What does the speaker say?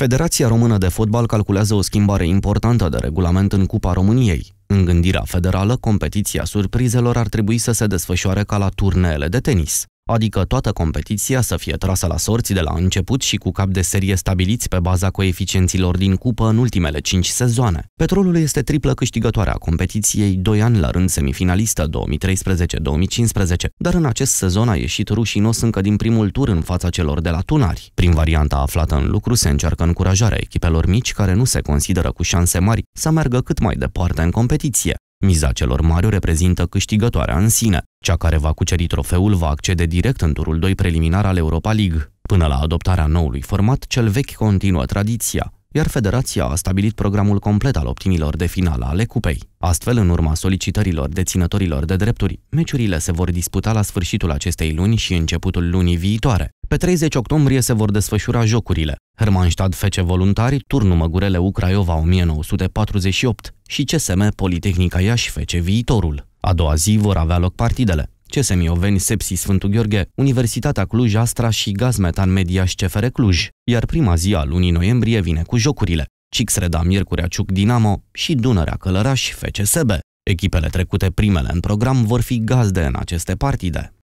Federația Română de Fotbal calculează o schimbare importantă de regulament în Cupa României. În gândirea federală, competiția surprizelor ar trebui să se desfășoare ca la turneele de tenis adică toată competiția să fie trasă la sorți de la început și cu cap de serie stabiliți pe baza coeficienților din cupă în ultimele 5 sezoane. Petrolul este triplă câștigătoare a competiției, 2 ani la rând semifinalistă 2013-2015, dar în acest sezon a ieșit rușinos încă din primul tur în fața celor de la Tunari. Prin varianta aflată în lucru se încearcă încurajarea echipelor mici care nu se consideră cu șanse mari să meargă cât mai departe în competiție. Miza celor mari o reprezintă câștigătoarea în sine. Cea care va cuceri trofeul va accede direct în turul 2 preliminar al Europa League. Până la adoptarea noului format, cel vechi continuă tradiția iar federația a stabilit programul complet al optimilor de finală ale cupei. Astfel, în urma solicitărilor deținătorilor de drepturi, meciurile se vor disputa la sfârșitul acestei luni și începutul lunii viitoare. Pe 30 octombrie se vor desfășura jocurile. Hermannstad Fece Voluntari, Turnul Măgurele Ucraiova 1948 și CSM Politehnica Iași Fece Viitorul. A doua zi vor avea loc partidele. CSM Ioveni, Sepsi Sfântul Gheorghe, Universitatea Cluj, Astra și Gazmetan Media și CFR Cluj, iar prima zi a lunii noiembrie vine cu jocurile. Cixreda, Miercurea Ciuc, Dinamo și Dunărea Călăraș, FCSB. Echipele trecute primele în program vor fi gazde în aceste partide.